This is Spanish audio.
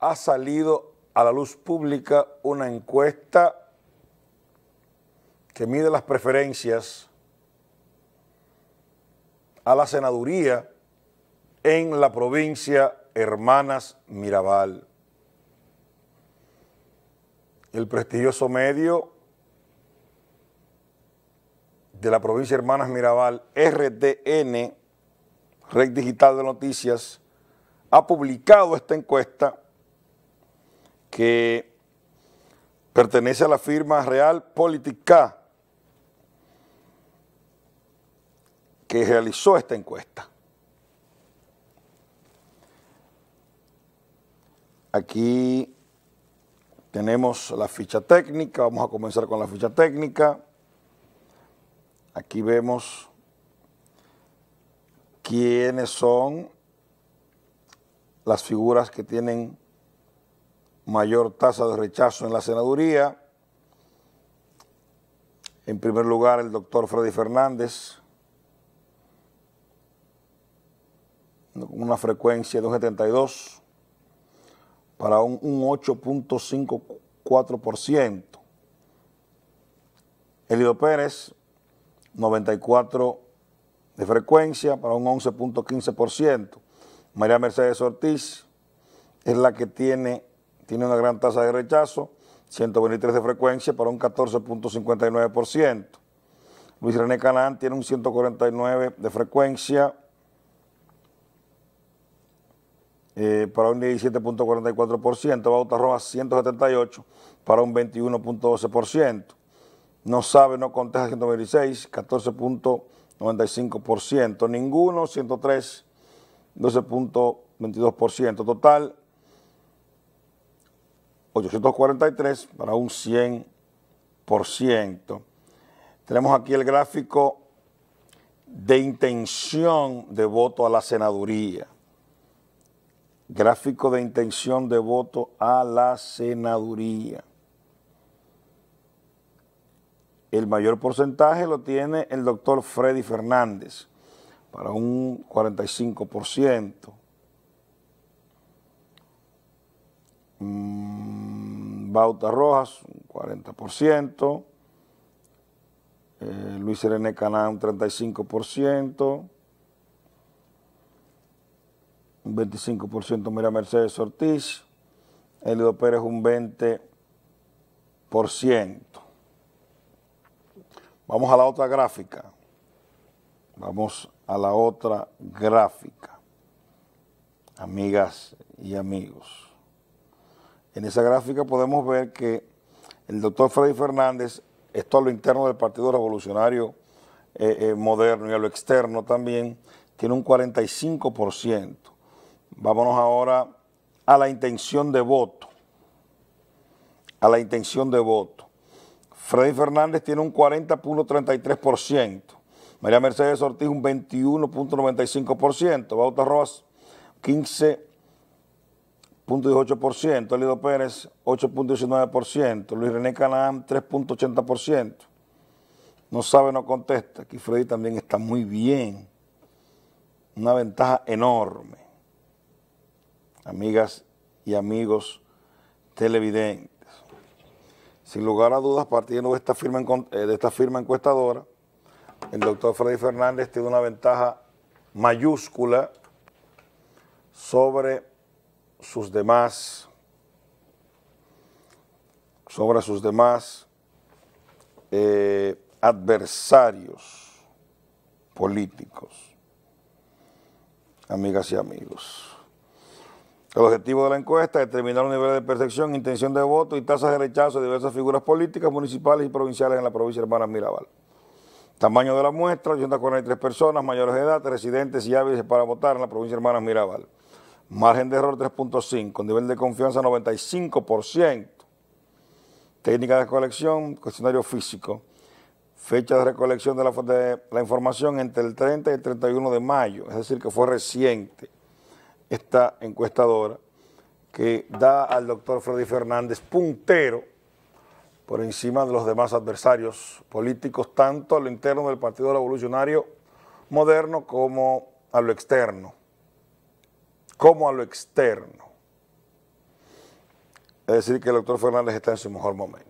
ha salido a la luz pública una encuesta que mide las preferencias a la senaduría en la provincia Hermanas Mirabal. El prestigioso medio de la provincia Hermanas Mirabal, RTN, Red Digital de Noticias, ha publicado esta encuesta que pertenece a la firma Real Politica, que realizó esta encuesta. Aquí tenemos la ficha técnica, vamos a comenzar con la ficha técnica. Aquí vemos quiénes son las figuras que tienen mayor tasa de rechazo en la senaduría. En primer lugar, el doctor Freddy Fernández, con una frecuencia de un 72 para un, un 8.54%. Elido Pérez, 94 de frecuencia para un 11.15%. María Mercedes Ortiz es la que tiene tiene una gran tasa de rechazo, 123 de frecuencia para un 14.59%. Luis René Canán tiene un 149 de frecuencia eh, para un 17.44%, Bauta Rojas 178 para un 21.12%. No sabe, no contesta 126, 14.95%. Ninguno, 103, 12.22%. Total, 843 para un 100%. Tenemos aquí el gráfico de intención de voto a la senaduría. Gráfico de intención de voto a la senaduría. El mayor porcentaje lo tiene el doctor Freddy Fernández, para un 45%. Bauta Rojas, un 40%, eh, Luis René Caná, un 35%, un 25% Mira Mercedes Ortiz, Elido Pérez un 20%. Vamos a la otra gráfica. Vamos a la otra gráfica, amigas y amigos. En esa gráfica podemos ver que el doctor Freddy Fernández, esto a lo interno del Partido Revolucionario eh, eh, Moderno y a lo externo también, tiene un 45%. Vámonos ahora a la intención de voto. A la intención de voto. Freddy Fernández tiene un 40.33%. María Mercedes Ortiz un 21.95%. Bauta Rojas 15 .18%, Elido Pérez 8.19%, Luis René Canaán 3.80%, no sabe, no contesta, aquí Freddy también está muy bien, una ventaja enorme, amigas y amigos televidentes. Sin lugar a dudas, partiendo de esta firma, eh, de esta firma encuestadora, el doctor Freddy Fernández tiene una ventaja mayúscula sobre sus demás, sobre sus demás eh, adversarios políticos, amigas y amigos. El objetivo de la encuesta es determinar un nivel de percepción, intención de voto y tasas de rechazo de diversas figuras políticas municipales y provinciales en la provincia Hermanas Mirabal. Tamaño de la muestra, 843 personas mayores de edad, residentes y hábiles para votar en la provincia Hermanas Mirabal. Margen de error 3.5, nivel de confianza 95%. Técnica de colección, cuestionario físico. Fecha de recolección de la, de la, información entre el 30 y el 31 de mayo, es decir, que fue reciente esta encuestadora que da al doctor Freddy Fernández puntero por encima de los demás adversarios políticos, tanto a lo interno del Partido Revolucionario Moderno como a lo externo como a lo externo. Es decir, que el doctor Fernández está en su mejor momento.